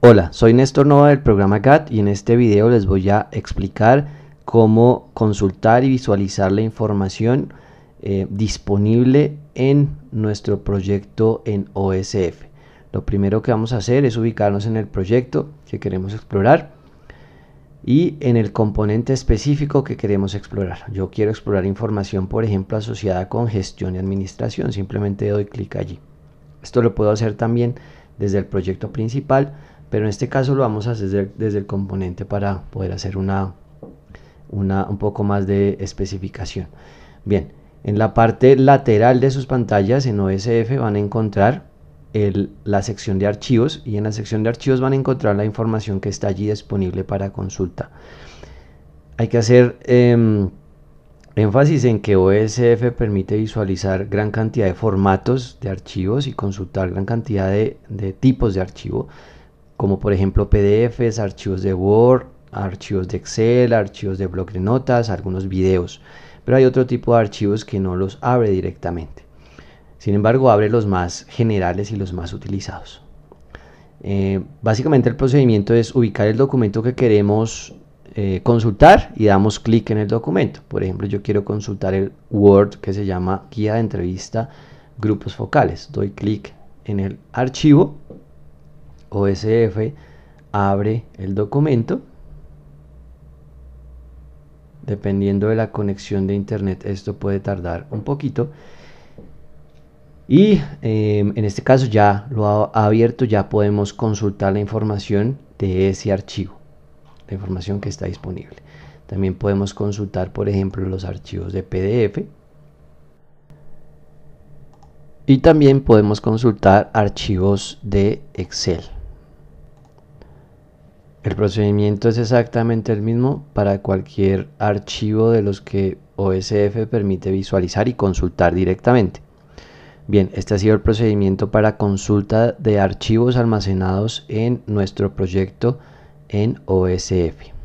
Hola, soy Néstor Nova del programa GAT y en este video les voy a explicar cómo consultar y visualizar la información eh, disponible en nuestro proyecto en OSF. Lo primero que vamos a hacer es ubicarnos en el proyecto que queremos explorar y en el componente específico que queremos explorar. Yo quiero explorar información, por ejemplo, asociada con gestión y administración. Simplemente doy clic allí. Esto lo puedo hacer también desde el proyecto principal pero en este caso lo vamos a hacer desde, el componente para poder hacer una, un poco más de especificación. Bien, en la parte lateral de sus pantallas en OSF van a encontrar la sección de archivos y en la sección de archivos van a encontrar la información que está allí disponible para consulta. Hay que hacer em, énfasis en que OSF permite visualizar gran cantidad de formatos de archivos y consultar gran cantidad de tipos de archivo como por ejemplo PDFs, archivos de Word, archivos de Excel, archivos de blog de notas, algunos videos. Pero hay otro tipo de archivos que no los abre directamente. Sin embargo, abre los más generales y los más utilizados. Eh, básicamente el procedimiento es ubicar el documento que queremos eh, consultar y damos clic en el documento. Por ejemplo, yo quiero consultar el Word que se llama Guía de Entrevista Grupos Focales. Doy clic en el archivo OSF abre el documento. Dependiendo de la conexión de internet, esto puede tardar un poquito. Y em, en este caso ya lo ha abierto, ya podemos consultar la información de ese archivo, la información que está disponible. También podemos consultar, por ejemplo, los archivos de PDF. Y también podemos consultar archivos de Excel. El procedimiento es exactamente el mismo para cualquier archivo de los que OSF permite visualizar y consultar directamente. Bien, este ha sido el procedimiento para consulta de archivos almacenados en nuestro proyecto en OSF.